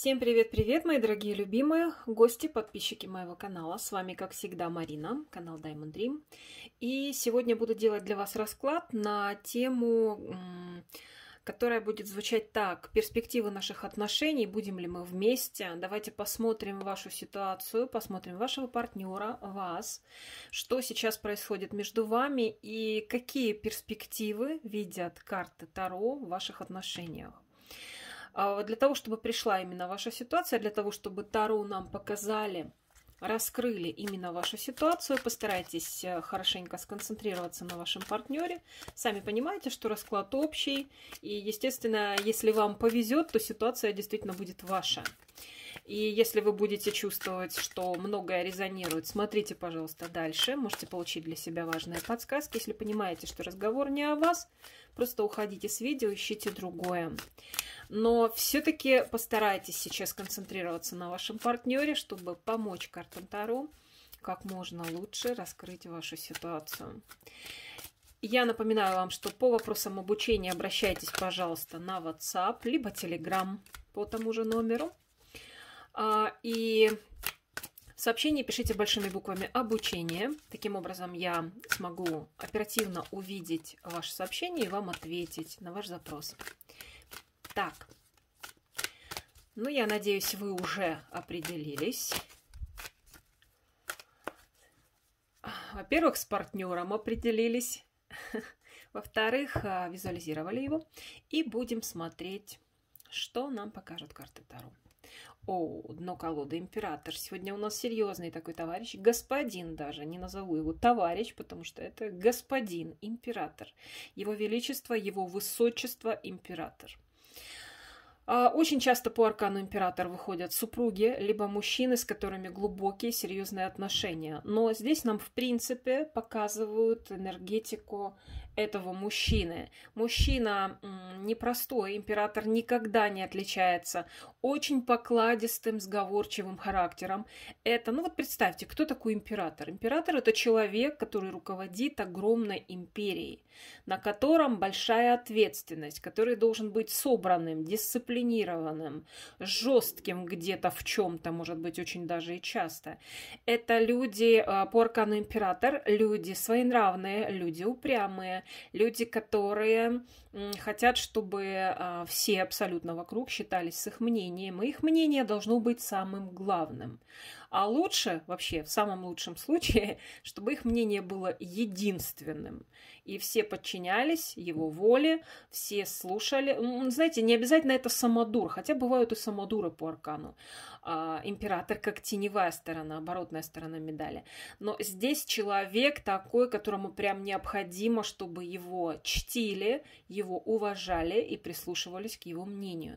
Всем привет-привет, мои дорогие любимые, гости, подписчики моего канала. С вами, как всегда, Марина, канал Diamond Dream. И сегодня буду делать для вас расклад на тему, которая будет звучать так. Перспективы наших отношений, будем ли мы вместе. Давайте посмотрим вашу ситуацию, посмотрим вашего партнера, вас, что сейчас происходит между вами и какие перспективы видят карты Таро в ваших отношениях. А, для того, чтобы пришла именно ваша ситуация, для того, чтобы Тару нам показали, раскрыли именно вашу ситуацию, постарайтесь э, хорошенько сконцентрироваться на вашем партнере. Сами понимаете, что расклад общий, и, естественно, если вам повезет, то ситуация действительно будет ваша. И если вы будете чувствовать, что многое резонирует, смотрите, пожалуйста, дальше. Можете получить для себя важные подсказки. Если понимаете, что разговор не о вас, просто уходите с видео, ищите другое. Но все-таки постарайтесь сейчас концентрироваться на вашем партнере, чтобы помочь картам Таро как можно лучше раскрыть вашу ситуацию. Я напоминаю вам, что по вопросам обучения обращайтесь, пожалуйста, на WhatsApp либо Telegram по тому же номеру. А, и в сообщении пишите большими буквами «Обучение». Таким образом, я смогу оперативно увидеть ваше сообщение и вам ответить на ваш запрос. Так, ну я надеюсь, вы уже определились. Во-первых, с партнером определились. Во-вторых, а, визуализировали его. И будем смотреть, что нам покажут карты Таро. О, дно колоды, император. Сегодня у нас серьезный такой товарищ, господин даже, не назову его товарищ, потому что это господин, император. Его величество, его высочество, император. А, очень часто по аркану император выходят супруги, либо мужчины, с которыми глубокие, серьезные отношения. Но здесь нам, в принципе, показывают энергетику этого мужчины. Мужчина непростой, император никогда не отличается очень покладистым, сговорчивым характером. Это, ну вот представьте, кто такой император? Император – это человек, который руководит огромной империей, на котором большая ответственность, который должен быть собранным, дисциплинированным, дисциплинированным, жестким где-то в чем-то, может быть, очень даже и часто. Это люди э, по аркану император, люди своенравные, люди упрямые, люди, которые хотят, чтобы э, все абсолютно вокруг считались с их мнением, и их мнение должно быть самым главным. А лучше, вообще, в самом лучшем случае, чтобы их мнение было единственным и все подчинялись его воле, все слушали. Знаете, не обязательно это самодур, хотя бывают и самодуры по аркану. А, император как теневая сторона, оборотная сторона медали. Но здесь человек такой, которому прям необходимо, чтобы его чтили, его уважали и прислушивались к его мнению.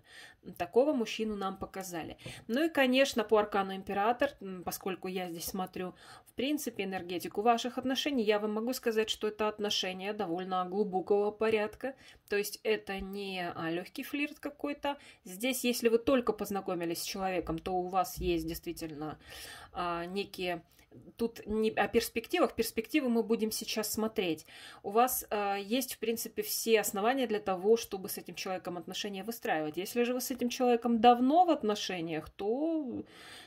Такого мужчину нам показали. Ну и, конечно, по аркану император, поскольку я здесь смотрю, в принципе, энергетику ваших отношений, я вам могу сказать, что это отношения отношения довольно глубокого порядка. То есть это не а, легкий флирт какой-то. Здесь, если вы только познакомились с человеком, то у вас есть действительно а, некие тут не о перспективах, перспективы мы будем сейчас смотреть. У вас э, есть, в принципе, все основания для того, чтобы с этим человеком отношения выстраивать. Если же вы с этим человеком давно в отношениях, то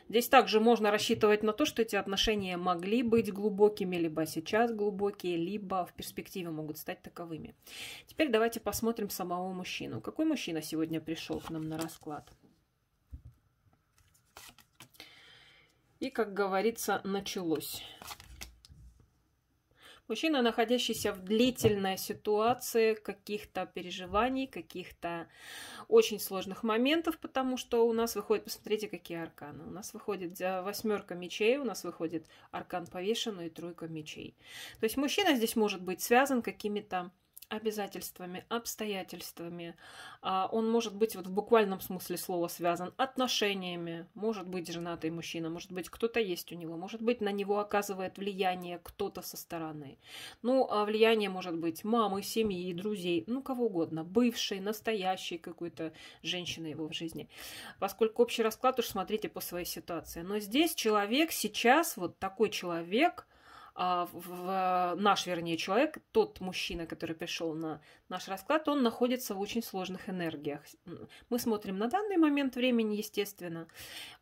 здесь также можно рассчитывать на то, что эти отношения могли быть глубокими, либо сейчас глубокие, либо в перспективе могут стать таковыми. Теперь давайте посмотрим самого мужчину. Какой мужчина сегодня пришел к нам на расклад? И, как говорится, началось. Мужчина, находящийся в длительной ситуации каких-то переживаний, каких-то очень сложных моментов, потому что у нас выходит, посмотрите, какие арканы. У нас выходит восьмерка мечей, у нас выходит аркан повешенный и тройка мечей. То есть мужчина здесь может быть связан какими-то обязательствами, обстоятельствами. А, он может быть вот в буквальном смысле слова связан отношениями. Может быть женатый мужчина, может быть кто-то есть у него, может быть на него оказывает влияние кто-то со стороны. Ну, а влияние может быть мамы, семьи, друзей, ну кого угодно, бывшей, настоящей какой-то женщины его в жизни. Поскольку общий расклад уж смотрите по своей ситуации. Но здесь человек сейчас, вот такой человек – а, в, наш, вернее, человек, тот мужчина, который пришел на наш расклад, он находится в очень сложных энергиях. Мы смотрим на данный момент времени, естественно.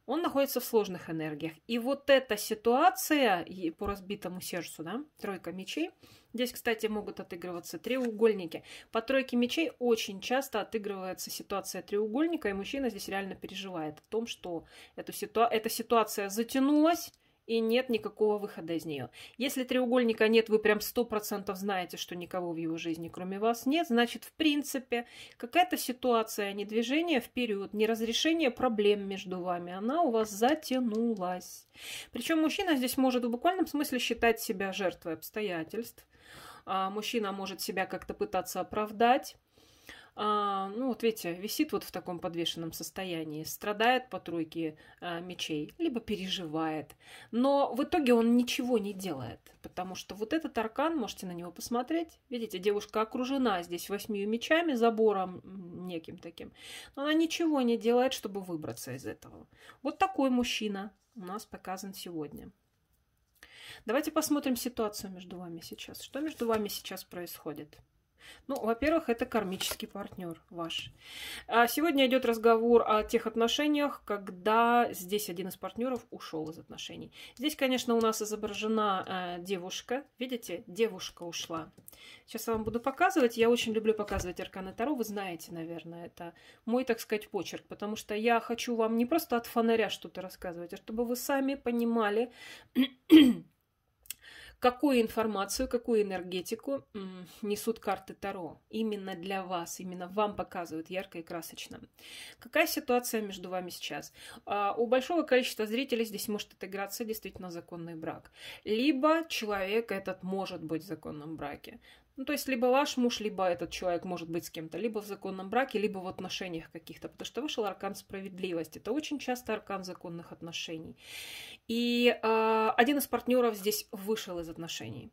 Он находится в сложных энергиях. И вот эта ситуация по разбитому сердцу, да, тройка мечей. Здесь, кстати, могут отыгрываться треугольники. По тройке мечей очень часто отыгрывается ситуация треугольника, и мужчина здесь реально переживает о том, что эту ситуа эта ситуация затянулась, и нет никакого выхода из нее. Если треугольника нет, вы прям 100% знаете, что никого в его жизни кроме вас нет, значит, в принципе, какая-то ситуация а не вперед, не разрешение проблем между вами, она у вас затянулась. Причем мужчина здесь может в буквальном смысле считать себя жертвой обстоятельств, а мужчина может себя как-то пытаться оправдать, а, ну вот видите, висит вот в таком подвешенном состоянии, страдает по тройке а, мечей, либо переживает. Но в итоге он ничего не делает, потому что вот этот аркан, можете на него посмотреть, видите, девушка окружена здесь восьмию мечами, забором неким таким, но она ничего не делает, чтобы выбраться из этого. Вот такой мужчина у нас показан сегодня. Давайте посмотрим ситуацию между вами сейчас. Что между вами сейчас происходит? Ну, во-первых, это кармический партнер ваш. А сегодня идет разговор о тех отношениях, когда здесь один из партнеров ушел из отношений. Здесь, конечно, у нас изображена э, девушка. Видите, девушка ушла. Сейчас я вам буду показывать. Я очень люблю показывать арканы Таро. Вы знаете, наверное, это мой, так сказать, почерк. Потому что я хочу вам не просто от фонаря что-то рассказывать, а чтобы вы сами понимали, какую информацию, какую энергетику несут карты Таро. Именно для вас, именно вам показывают ярко и красочно. Какая ситуация между вами сейчас? А, у большого количества зрителей здесь может отыграться действительно законный брак. Либо человек этот может быть в законном браке. Ну, то есть, либо ваш муж, либо этот человек может быть с кем-то, либо в законном браке, либо в отношениях каких-то, потому что вышел аркан справедливости. Это очень часто аркан законных отношений. И э, один из партнеров здесь вышел из отношений.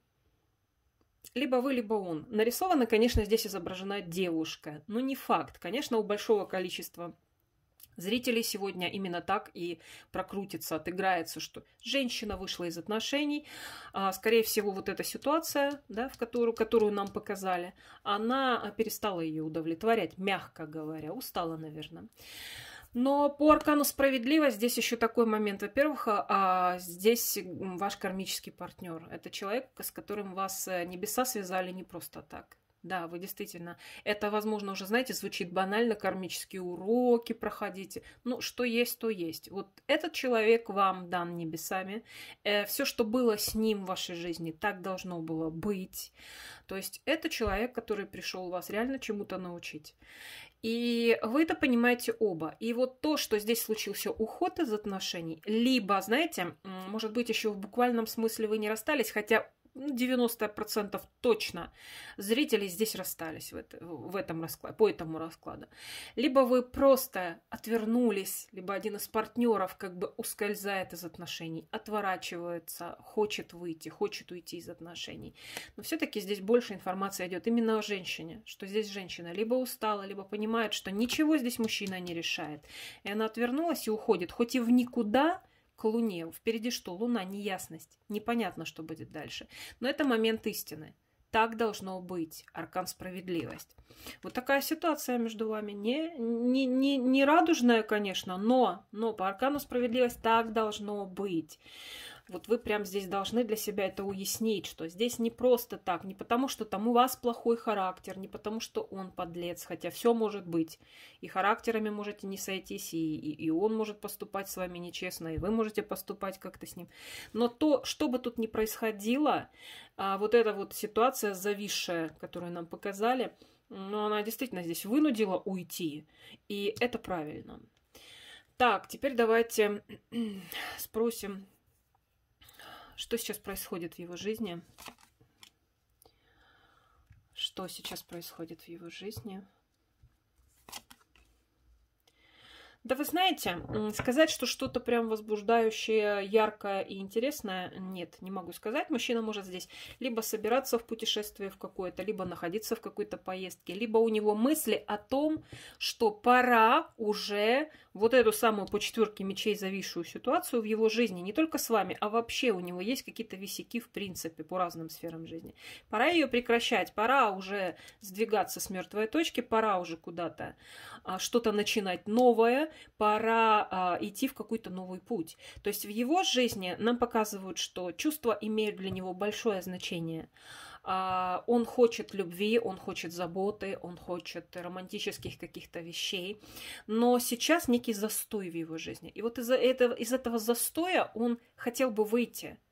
Либо вы, либо он. Нарисована, конечно, здесь изображена девушка, но не факт. Конечно, у большого количества Зрители сегодня именно так и прокрутится, отыграется, что женщина вышла из отношений. А, скорее всего, вот эта ситуация, да, в которую, которую нам показали, она перестала ее удовлетворять, мягко говоря, устала, наверное. Но по аркану справедливость здесь еще такой момент. Во-первых, а, здесь ваш кармический партнер. Это человек, с которым вас э, небеса связали не просто так. Да, вы действительно. Это, возможно, уже, знаете, звучит банально, кармические уроки проходите. Ну, что есть, то есть. Вот этот человек вам дан небесами. Э, все, что было с ним в вашей жизни, так должно было быть. То есть это человек, который пришел вас реально чему-то научить. И вы это понимаете оба. И вот то, что здесь случился уход из отношений, либо, знаете, может быть, еще в буквальном смысле вы не расстались, хотя 90% ну, точно зрители здесь расстались в, это, в этом раскладе, по этому раскладу. Либо вы просто отвернулись, либо один из партнеров как бы ускользает из отношений, отворачивается, хочет выйти, хочет уйти из отношений. Но все-таки здесь больше информации идет именно о женщине, что здесь женщина либо устала, либо понимает, что ничего здесь мужчина не решает. И она отвернулась и уходит, хоть и в никуда, к Луне. Впереди что? Луна, неясность. Непонятно, что будет дальше. Но это момент истины. Так должно быть, аркан справедливость. Вот такая ситуация между вами. Не, не, не, не радужная, конечно, но, но по аркану справедливость так должно быть. Вот вы прямо здесь должны для себя это уяснить, что здесь не просто так, не потому что там у вас плохой характер, не потому что он подлец, хотя все может быть. И характерами можете не сойтись, и, и, и он может поступать с вами нечестно, и вы можете поступать как-то с ним. Но то, что бы тут ни происходило, а, вот эта вот ситуация зависшая, которую нам показали, но ну, она действительно здесь вынудила уйти, и это правильно. Так, теперь давайте спросим что сейчас происходит в его жизни, что сейчас происходит в его жизни – Да вы знаете, сказать, что что-то прям возбуждающее, яркое и интересное, нет, не могу сказать. Мужчина может здесь либо собираться в путешествие в какое-то, либо находиться в какой-то поездке, либо у него мысли о том, что пора уже вот эту самую по четверке мечей зависшую ситуацию в его жизни, не только с вами, а вообще у него есть какие-то висяки в принципе по разным сферам жизни. Пора ее прекращать, пора уже сдвигаться с мертвой точки, пора уже куда-то а, что-то начинать новое, пора а, идти в какой-то новый путь. То есть в его жизни нам показывают, что чувства имеют для него большое значение. А, он хочет любви, он хочет заботы, он хочет романтических каких-то вещей. Но сейчас некий застой в его жизни. И вот из-за этого, из этого застоя он хотел бы выйти –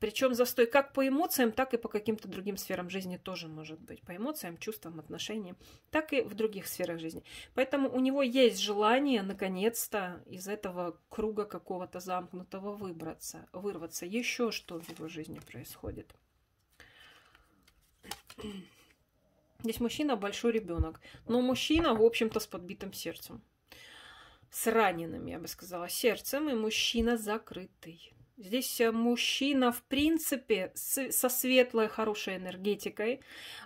причем застой как по эмоциям, так и по каким-то другим сферам жизни тоже может быть. По эмоциям, чувствам, отношениям, так и в других сферах жизни. Поэтому у него есть желание, наконец-то, из этого круга какого-то замкнутого выбраться, вырваться. Еще что в его жизни происходит. Здесь мужчина большой ребенок, но мужчина, в общем-то, с подбитым сердцем. С ранеными, я бы сказала, сердцем, и мужчина закрытый. Здесь э, мужчина, в принципе, с, со светлой, хорошей энергетикой.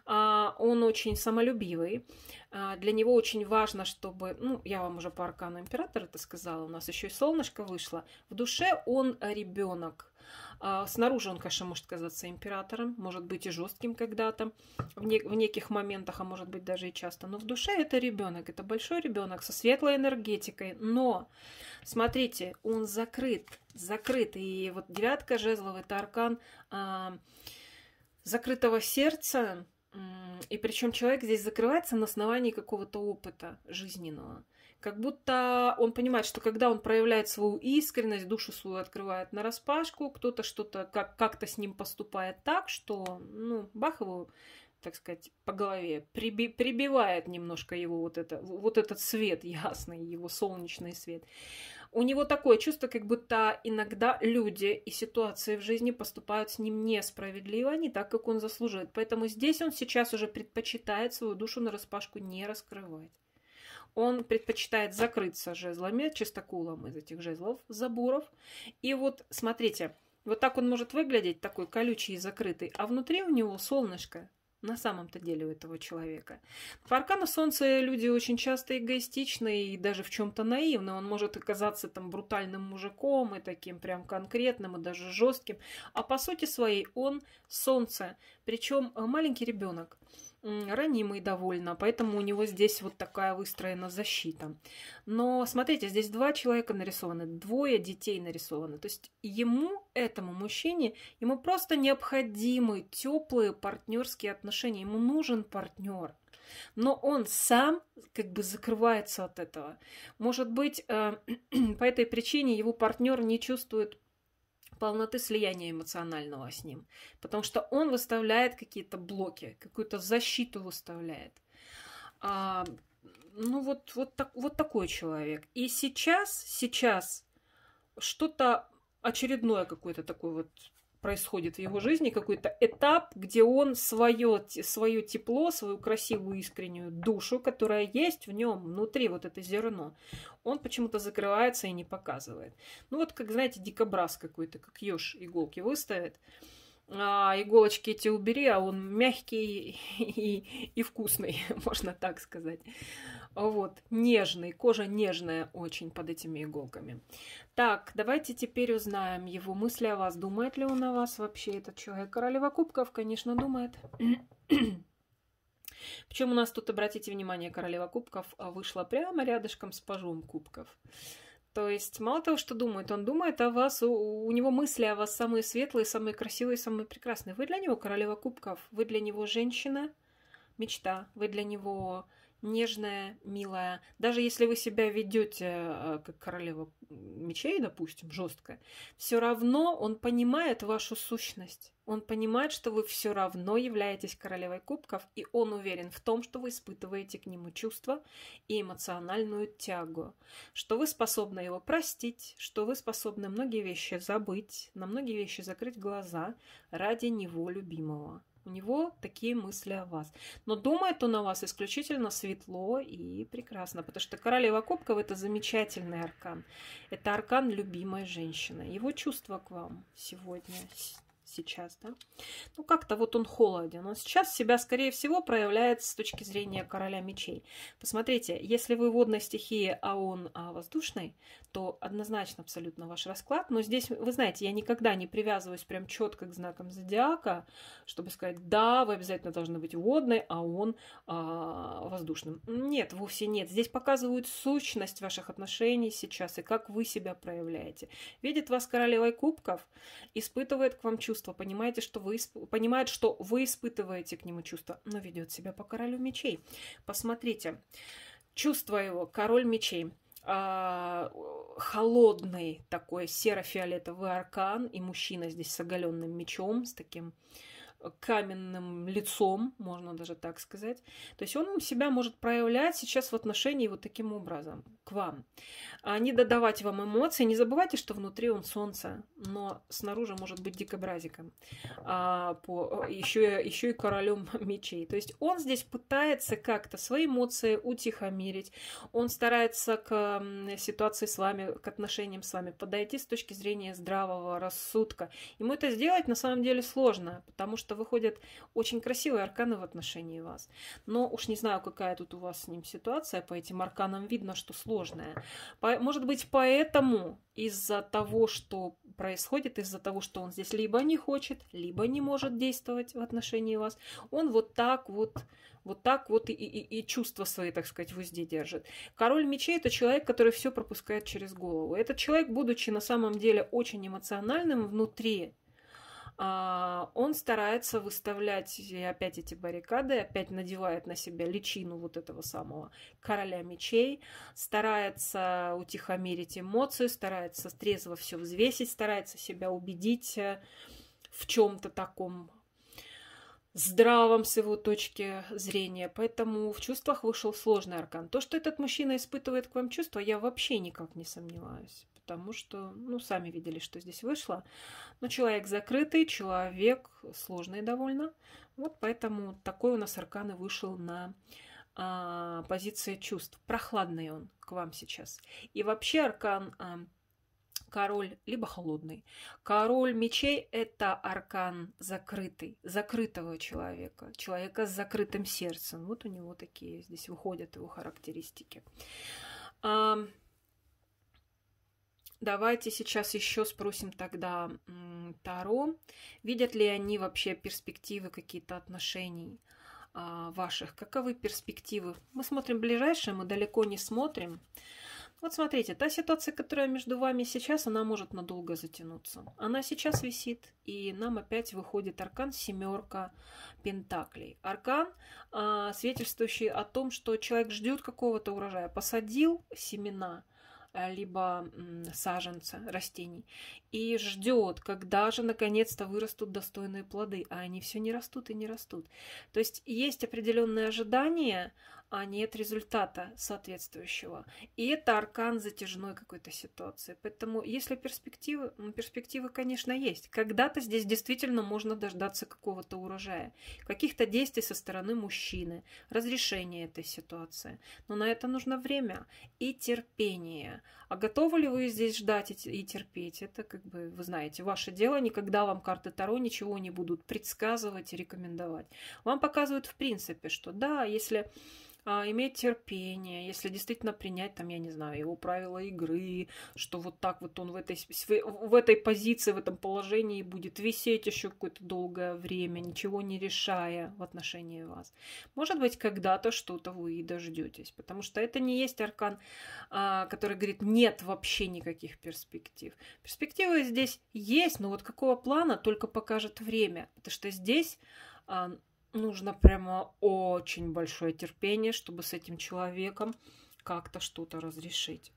А, он очень самолюбивый. А, для него очень важно, чтобы... Ну, я вам уже по аркану императора это сказала, у нас еще и солнышко вышло. В душе он ребенок. А, снаружи он, конечно, может казаться императором, может быть и жестким когда-то в, не, в неких моментах, а может быть даже и часто. Но в душе это ребенок, это большой ребенок со светлой энергетикой. Но, смотрите, он закрыт, закрыт. И вот девятка жезлов – это аркан а, закрытого сердца. И причем человек здесь закрывается на основании какого-то опыта жизненного – как будто он понимает, что когда он проявляет свою искренность, душу свою открывает на распашку, кто-то что-то как- как-то с ним поступает так, что, ну, бах его, так сказать, по голове, приби- прибивает немножко его вот, это, вот этот свет ясный, его солнечный свет. У него такое чувство, как будто иногда люди и ситуации в жизни поступают с ним несправедливо, а не так, как он заслуживает. Поэтому здесь он сейчас уже предпочитает свою душу на распашку не раскрывать. Он предпочитает закрыться жезлами, чистоколом из этих жезлов, заборов. И вот, смотрите, вот так он может выглядеть, такой колючий и закрытый, а внутри у него солнышко, на самом-то деле у этого человека. По аркану Солнца люди очень часто эгоистичны и даже в чем-то наивны. Он может оказаться там брутальным мужиком и таким прям конкретным и даже жестким. А по сути своей он Солнце, причем э, маленький ребенок ранимый довольно, поэтому у него здесь вот такая выстроена защита. Но смотрите, здесь два человека нарисованы, двое детей нарисованы. То есть ему, этому мужчине, ему просто необходимы теплые партнерские отношения, ему нужен партнер. Но он сам как бы закрывается от этого. Может быть, э, по этой причине его партнер не чувствует полноты слияния эмоционального с ним. Потому что он выставляет какие-то блоки, какую-то защиту выставляет. А, ну вот, вот, так, вот такой человек. И сейчас, сейчас что-то очередное какое-то такое вот происходит в его жизни какой-то этап, где он свое, свое тепло, свою красивую искреннюю душу, которая есть в нем внутри, вот это зерно, он почему-то закрывается и не показывает. Ну вот, как, знаете, дикобраз какой-то, как еж иголки выставит, а, иголочки эти убери, а он мягкий и, и вкусный, можно так сказать. Вот, нежный, кожа нежная очень под этими иголками. Так, давайте теперь узнаем его мысли о вас. Думает ли он о вас вообще, этот человек? Королева Кубков, конечно, думает. Причем у нас тут, обратите внимание, королева кубков а, вышла прямо рядышком с пажом кубков. То есть мало того, что думает, он думает о вас, у, у него мысли о вас самые светлые, самые красивые, самые прекрасные. Вы для него королева кубков, вы для него женщина, мечта, вы для него нежная, милая. Даже если вы себя ведете э, как королева мечей, допустим, жесткое, все равно он понимает вашу сущность. Он понимает, что вы все равно являетесь королевой кубков, и он уверен в том, что вы испытываете к нему чувства и эмоциональную тягу, что вы способны его простить, что вы способны многие вещи забыть, на многие вещи закрыть глаза ради него любимого. У него такие мысли о вас. Но думает он о вас исключительно светло и прекрасно, потому что королева кубков – это замечательный аркан. Это аркан любимой женщины. Его чувства к вам сегодня сейчас, да? Ну, как-то вот он холоден. Он сейчас себя, скорее всего, проявляет с точки зрения короля мечей. Посмотрите, если вы водной стихии, а он а, воздушной, то однозначно абсолютно ваш расклад. Но здесь, вы знаете, я никогда не привязываюсь прям четко к знакам зодиака, чтобы сказать, да, вы обязательно должны быть водной, а он а, воздушным. Нет, вовсе нет. Здесь показывают сущность ваших отношений сейчас и как вы себя проявляете. Видит вас королевой кубков, испытывает к вам чувство чувства, понимаете, что вы, понимает, что вы испытываете к нему чувства, но ведет себя по королю мечей. Посмотрите, чувство его, король мечей, а, холодный такой серо-фиолетовый аркан, и мужчина здесь с оголенным мечом, с таким каменным лицом, можно даже так сказать. То есть он себя может проявлять сейчас в отношении вот таким образом к вам. А не додавать вам эмоции, Не забывайте, что внутри он солнце, но снаружи может быть дикобразиком. А по, еще, еще и королем мечей. То есть он здесь пытается как-то свои эмоции утихомирить. Он старается к ситуации с вами, к отношениям с вами подойти с точки зрения здравого рассудка. Ему это сделать на самом деле сложно, потому что что выходят очень красивые арканы в отношении вас. Но уж не знаю, какая тут у вас с ним ситуация, по этим арканам видно, что сложная. По, может быть, поэтому из-за того, что происходит, из-за того, что он здесь либо не хочет, либо не может действовать в отношении вас, он вот так вот вот так вот и, и, и чувства свои, так сказать, в узде держит. Король мечей – это человек, который все пропускает через голову. Этот человек, будучи на самом деле очень эмоциональным внутри, а, он старается выставлять опять эти баррикады, опять надевает на себя личину вот этого самого короля мечей, старается утихомирить эмоции, старается трезво все взвесить, старается себя убедить э, в чем-то таком здравом с его точки зрения. Поэтому в чувствах вышел сложный аркан. То, что этот мужчина испытывает к вам чувства, я вообще никак не сомневаюсь потому что, ну, сами видели, что здесь вышло. Но человек закрытый, человек сложный довольно. Вот поэтому такой у нас аркан и вышел на а, позиции чувств. Прохладный он к вам сейчас. И вообще аркан... А, король, либо холодный. Король мечей – это аркан закрытый, закрытого человека, человека с закрытым сердцем. Вот у него такие здесь выходят его характеристики. А, Давайте сейчас еще спросим тогда Таро, видят ли они вообще перспективы какие-то отношений а, ваших, каковы перспективы. Мы смотрим ближайшее, мы далеко не смотрим. Вот смотрите, та ситуация, которая между вами сейчас, она может надолго затянуться. Она сейчас висит, и нам опять выходит аркан семерка пентаклей. Аркан, а, свидетельствующий о том, что человек ждет какого-то урожая, посадил семена – Э, либо саженца растений и ждет, когда же наконец-то вырастут достойные плоды, а они все не растут и не растут. То есть есть определенные ожидания, а нет результата соответствующего. И это аркан затяжной какой-то ситуации. Поэтому, если перспективы, ну, перспективы, конечно, есть. Когда-то здесь действительно можно дождаться какого-то урожая, каких-то действий со стороны мужчины, разрешения этой ситуации. Но на это нужно время и терпение. А готовы ли вы здесь ждать и терпеть? Это, как бы, вы знаете, ваше дело. Никогда вам карты Таро ничего не будут предсказывать и рекомендовать. Вам показывают, в принципе, что да, если а, иметь терпение, если действительно принять, там, я не знаю, его правила игры, что вот так вот он в этой, в этой позиции, в этом положении будет висеть еще какое-то долгое время, ничего не решая в отношении вас. Может быть, когда-то что-то вы и дождетесь, потому что это не есть аркан, а, который говорит, нет вообще никаких перспектив. Перспективы здесь есть, но вот какого плана только покажет время, потому что здесь а, нужно прямо очень большое терпение, чтобы с этим человеком как-то что-то разрешить.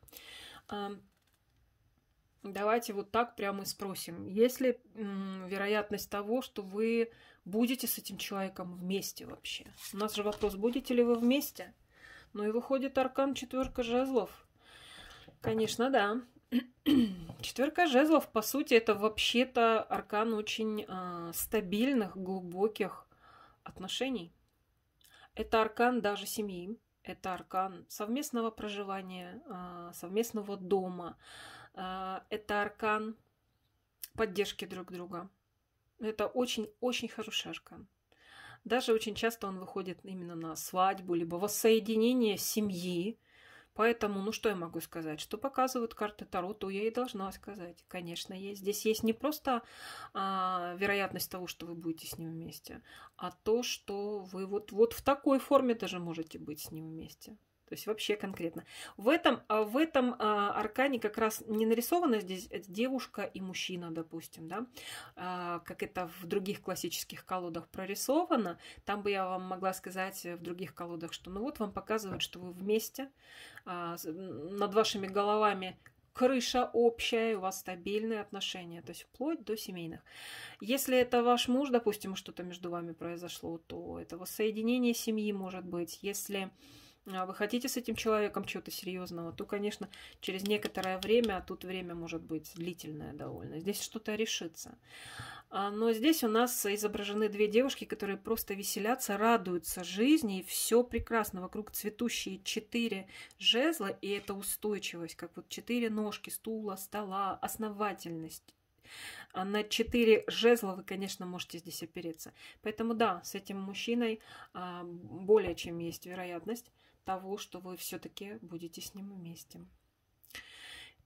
Давайте вот так прямо и спросим. Есть ли вероятность того, что вы будете с этим человеком вместе вообще? У нас же вопрос, будете ли вы вместе? Ну и выходит аркан четверка жезлов. Конечно, да. Четверка жезлов, по сути, это вообще-то аркан очень э, стабильных, глубоких отношений. Это аркан даже семьи, это аркан совместного проживания, а, совместного дома, а, это аркан поддержки друг друга. Это очень-очень хороший аркан. Даже очень часто он выходит именно на свадьбу, либо воссоединение семьи, Поэтому, ну что я могу сказать? Что показывают карты Таро, то я и должна сказать. Конечно, есть. Здесь есть не просто а, вероятность того, что вы будете с ним вместе, а то, что вы вот, вот в такой форме даже можете быть с ним вместе. То есть вообще конкретно. В этом, а, в этом а, аркане как раз не нарисована здесь девушка и мужчина, допустим, да, а, как это в других классических колодах прорисовано. Там бы я вам могла сказать в других колодах, что ну вот вам показывают, что вы вместе, над вашими головами крыша общая, у вас стабильные отношения, то есть вплоть до семейных. Если это ваш муж, допустим, что-то между вами произошло, то это воссоединение семьи может быть. Если а вы хотите с этим человеком чего-то серьезного, то, конечно, через некоторое время, а тут время может быть длительное довольно, здесь что-то решится. А, но здесь у нас изображены две девушки, которые просто веселятся, радуются жизни, и все прекрасно. Вокруг цветущие четыре жезла, и это устойчивость, как вот четыре ножки стула, стола, основательность. А на четыре жезла вы, конечно, можете здесь опереться. Поэтому да, с этим мужчиной более чем есть вероятность того, что вы все-таки будете с ним вместе.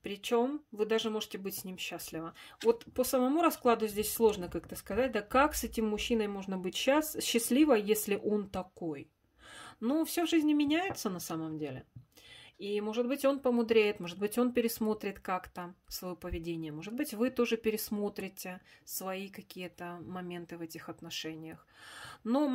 Причем вы даже можете быть с ним счастливы. Вот по самому раскладу здесь сложно как-то сказать, да как с этим мужчиной можно быть счаст счастливо, если он такой? Но все в жизни меняется на самом деле. И, может быть, он помудреет, может быть, он пересмотрит как-то свое поведение, может быть, вы тоже пересмотрите свои какие-то моменты в этих отношениях. Но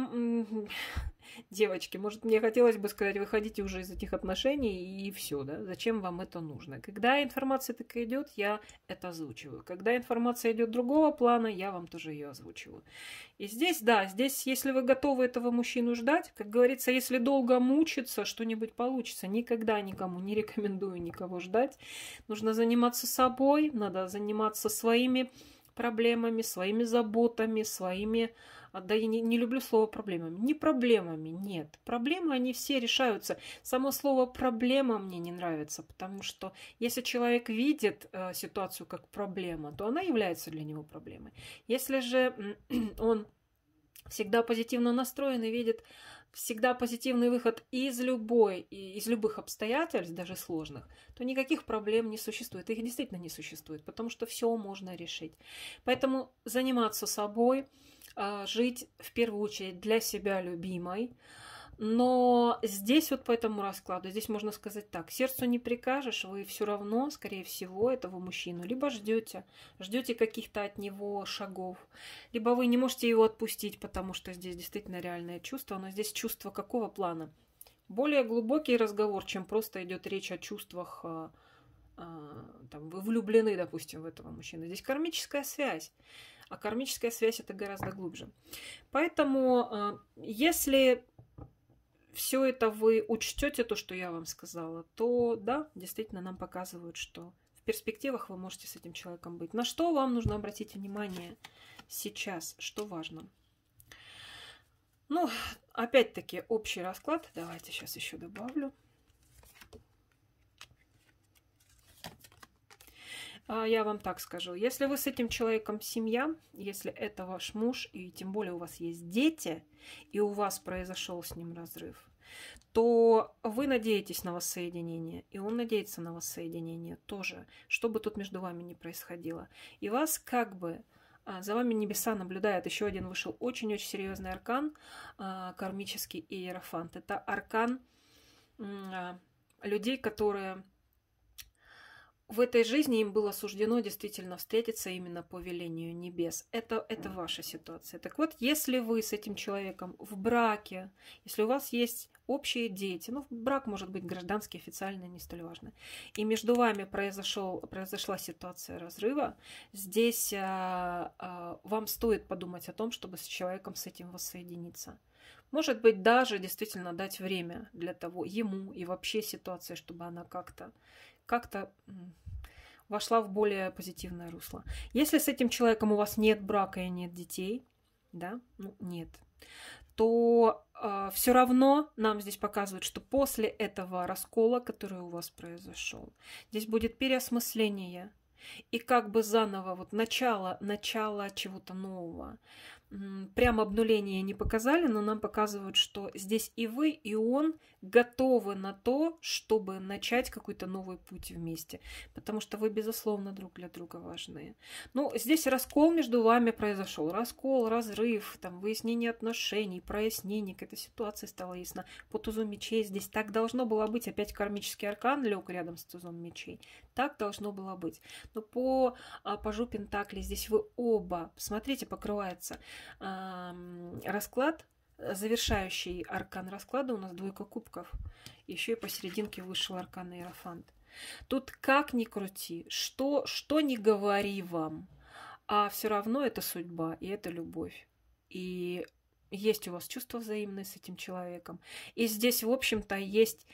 Девочки, может, мне хотелось бы сказать, выходите уже из этих отношений и все, да? Зачем вам это нужно? Когда информация так идет, я это озвучиваю. Когда информация идет другого плана, я вам тоже ее озвучиваю. И здесь, да, здесь, если вы готовы этого мужчину ждать, как говорится, если долго мучиться, что-нибудь получится. Никогда никому не рекомендую никого ждать. Нужно заниматься собой, надо заниматься своими проблемами, своими заботами, своими а, да я не, не люблю слово проблемами. Не проблемами, нет. Проблемы, они все решаются. Само слово проблема мне не нравится, потому что если человек видит э, ситуацию как проблема, то она является для него проблемой. Если же он всегда позитивно настроен и видит всегда позитивный выход из любой, из любых обстоятельств, даже сложных, то никаких проблем не существует. Их действительно не существует, потому что все можно решить. Поэтому заниматься собой, а, жить в первую очередь для себя любимой. Но здесь вот по этому раскладу, здесь можно сказать так, сердцу не прикажешь, вы все равно, скорее всего, этого мужчину либо ждете, ждете каких-то от него шагов, либо вы не можете его отпустить, потому что здесь действительно реальное чувство, но здесь чувство какого плана? Более глубокий разговор, чем просто идет речь о чувствах, а, а, там, вы влюблены, допустим, в этого мужчину. Здесь кармическая связь а кармическая связь это гораздо глубже. Поэтому, э, если все это вы учтете, то, что я вам сказала, то да, действительно нам показывают, что в перспективах вы можете с этим человеком быть. На что вам нужно обратить внимание сейчас, что важно? Ну, опять-таки, общий расклад. Давайте сейчас еще добавлю. А, я вам так скажу. Если вы с этим человеком семья, если это ваш муж, и тем более у вас есть дети, и у вас произошел с ним разрыв, то вы надеетесь на воссоединение, и он надеется на воссоединение тоже, что бы тут между вами ни происходило. И вас как бы а, за вами небеса наблюдают. еще один вышел очень-очень серьезный аркан, а, кармический иерофант. Это аркан людей, которые в этой жизни им было суждено действительно встретиться именно по велению небес. Это, это ваша ситуация. Так вот, если вы с этим человеком в браке, если у вас есть общие дети, ну, брак может быть гражданский, официальный, не столь важно, и между вами произошел, произошла ситуация разрыва, здесь а, а, вам стоит подумать о том, чтобы с человеком с этим воссоединиться. Может быть, даже действительно дать время для того ему и вообще ситуации, чтобы она как-то как-то вошла в более позитивное русло. Если с этим человеком у вас нет брака и нет детей, да, ну, нет, то э, а, все равно нам здесь показывают, что после этого раскола, который у вас произошел, здесь будет переосмысление и как бы заново вот начало, начало чего-то нового прям обнуление не показали, но нам показывают, что здесь и вы, и он готовы на то, чтобы начать какой-то новый путь вместе. Потому что вы, безусловно, друг для друга важны. Ну, здесь раскол между вами произошел. Раскол, разрыв, там, выяснение отношений, прояснение. к этой ситуации стало ясно По тузу мечей здесь так должно было быть. Опять кармический аркан лег рядом с тузом мечей. Так должно было быть. Но ну, по, а, по жопе Пентакли здесь вы оба, смотрите, покрывается – расклад, завершающий аркан расклада у нас двойка кубков. Еще и посерединке вышел аркан Иерофант. Тут как ни крути, что, что не говори вам, а все равно это судьба и это любовь. И есть у вас чувство взаимное с этим человеком. И здесь, в общем-то, есть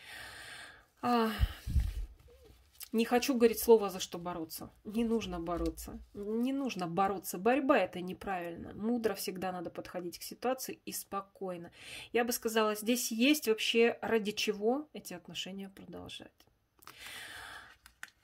а, не хочу, говорить слово за что бороться. Не нужно бороться. Не нужно бороться. Борьба – это неправильно. Мудро всегда надо подходить к ситуации и спокойно. Я бы сказала, здесь есть вообще ради чего эти отношения продолжать.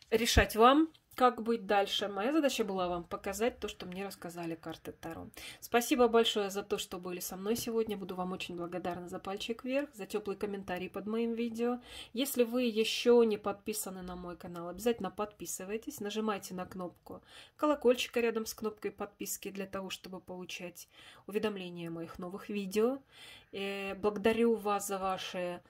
Решать вам, как быть дальше? Моя задача была вам показать то, что мне рассказали карты Таро. Спасибо большое за то, что были со мной сегодня. Буду вам очень благодарна за пальчик вверх, за теплый комментарий под моим видео. Если вы еще не подписаны на мой канал, обязательно подписывайтесь, нажимайте на кнопку колокольчика рядом с кнопкой подписки для того, чтобы получать уведомления о моих новых видео. Э, благодарю вас за ваши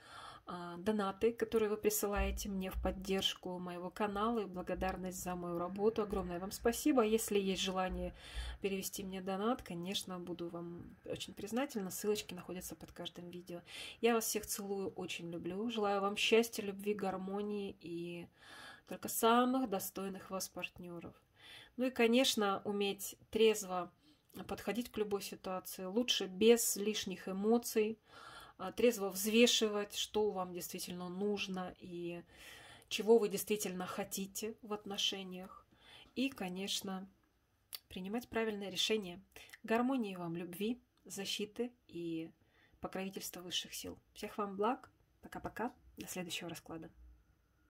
а, донаты, которые вы присылаете мне в поддержку моего канала и благодарность за мою работу. Огромное вам спасибо. Если есть желание перевести мне донат, конечно, буду вам очень признательна. Ссылочки находятся под каждым видео. Я вас всех целую, очень люблю. Желаю вам счастья, любви, гармонии и только самых достойных вас партнеров. Ну и, конечно, уметь трезво подходить к любой ситуации. Лучше без лишних эмоций. А, трезво взвешивать, что вам действительно нужно и чего вы действительно хотите в отношениях. И, конечно, принимать правильное решение. Гармонии вам, любви, защиты и покровительства высших сил. Всех вам благ. Пока-пока. До следующего расклада.